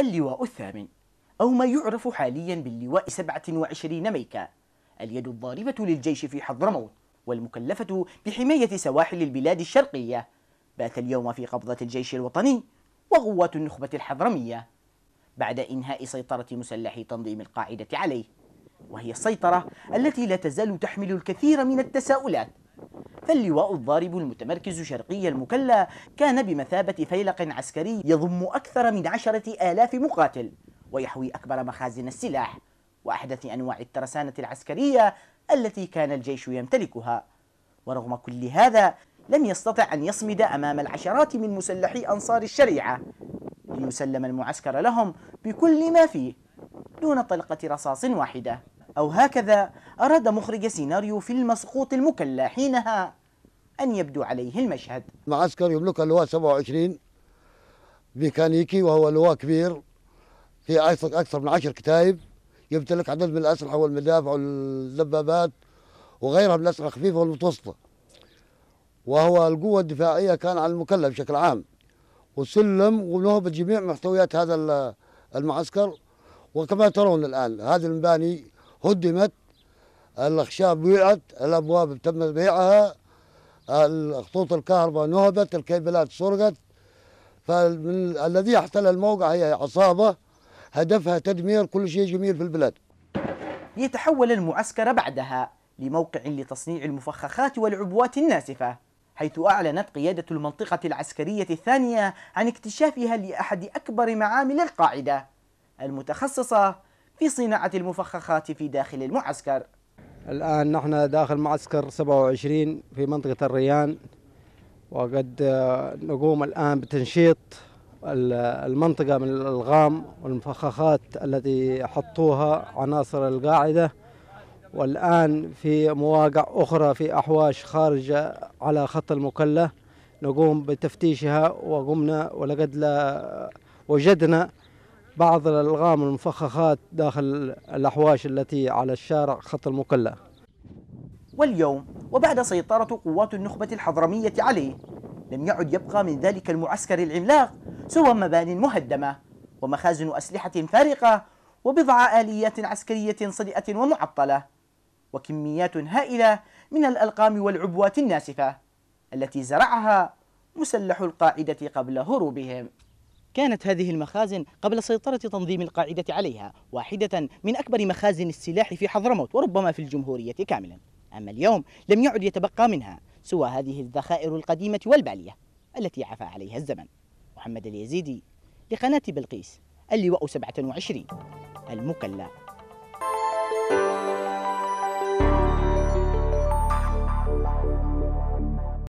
اللواء الثامن أو ما يعرف حاليا باللواء 27 ميكا اليد الضاربة للجيش في حضرموت والمكلفة بحماية سواحل البلاد الشرقية بات اليوم في قبضة الجيش الوطني وغوات النخبة الحضرمية بعد إنهاء سيطرة مسلحي تنظيم القاعدة عليه وهي السيطرة التي لا تزال تحمل الكثير من التساؤلات فاللواء الضارب المتمركز شرقي المكلا كان بمثابة فيلق عسكري يضم أكثر من عشرة آلاف مقاتل ويحوي أكبر مخازن السلاح وأحدث أنواع الترسانة العسكرية التي كان الجيش يمتلكها ورغم كل هذا لم يستطع أن يصمد أمام العشرات من مسلحي أنصار الشريعة ليسلم المعسكر لهم بكل ما فيه دون طلقة رصاص واحدة أو هكذا أراد مخرج سيناريو فيلم سقوط المكلا حينها أن يبدو عليه المشهد معسكر يملكه اللواء 27 ميكانيكي وهو لواء كبير في أكثر من عشر كتائب يمتلك عدد من الأسلحة والمدافع والدبابات وغيرها من الأسلحة الخفيفة والمتوسطة وهو القوة الدفاعية كان على المكلف بشكل عام وسلم ونهب جميع محتويات هذا المعسكر وكما ترون الآن هذه المباني هدمت الأخشاب بيعت الأبواب تم بيعها خطوط الكهرباء نهبت الكابلات سرقت فالذي احتل الموقع هي عصابة هدفها تدمير كل شيء جميل في البلاد ليتحول المعسكر بعدها لموقع لتصنيع المفخخات والعبوات الناسفة حيث أعلنت قيادة المنطقة العسكرية الثانية عن اكتشافها لأحد أكبر معامل القاعدة المتخصصة في صناعة المفخخات في داخل المعسكر الآن نحن داخل معسكر 27 في منطقة الريان وقد آه، نقوم الآن بتنشيط المنطقة من الألغام والمفخخات التي حطوها عناصر القاعدة والآن في مواقع أخرى في أحواش خارج على خط المكلة نقوم بتفتيشها وقمنا ولقد وجدنا بعض الألغام المفخخات داخل الأحواش التي على الشارع خط المكلا واليوم وبعد سيطرة قوات النخبة الحضرمية عليه لم يعد يبقى من ذلك المعسكر العملاق سوى مبان مهدمة ومخازن أسلحة فارقة وبضع آليات عسكرية صدئة ومعطلة وكميات هائلة من الألقام والعبوات الناسفة التي زرعها مسلح القاعدة قبل هروبهم كانت هذه المخازن قبل سيطرة تنظيم القاعدة عليها واحدة من أكبر مخازن السلاح في حضرموت وربما في الجمهورية كاملا أما اليوم لم يعد يتبقى منها سوى هذه الذخائر القديمة والبالية التي عفى عليها الزمن محمد اليزيدي لقناة بلقيس اللواء 27 المكلا